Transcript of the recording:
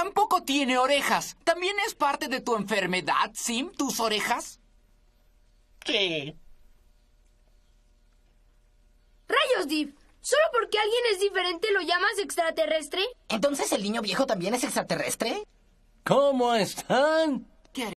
Tampoco tiene orejas. ¿También es parte de tu enfermedad, Sim, tus orejas? Sí. Rayos, Div. ¿Solo porque alguien es diferente lo llamas extraterrestre? ¿Entonces el niño viejo también es extraterrestre? ¿Cómo están?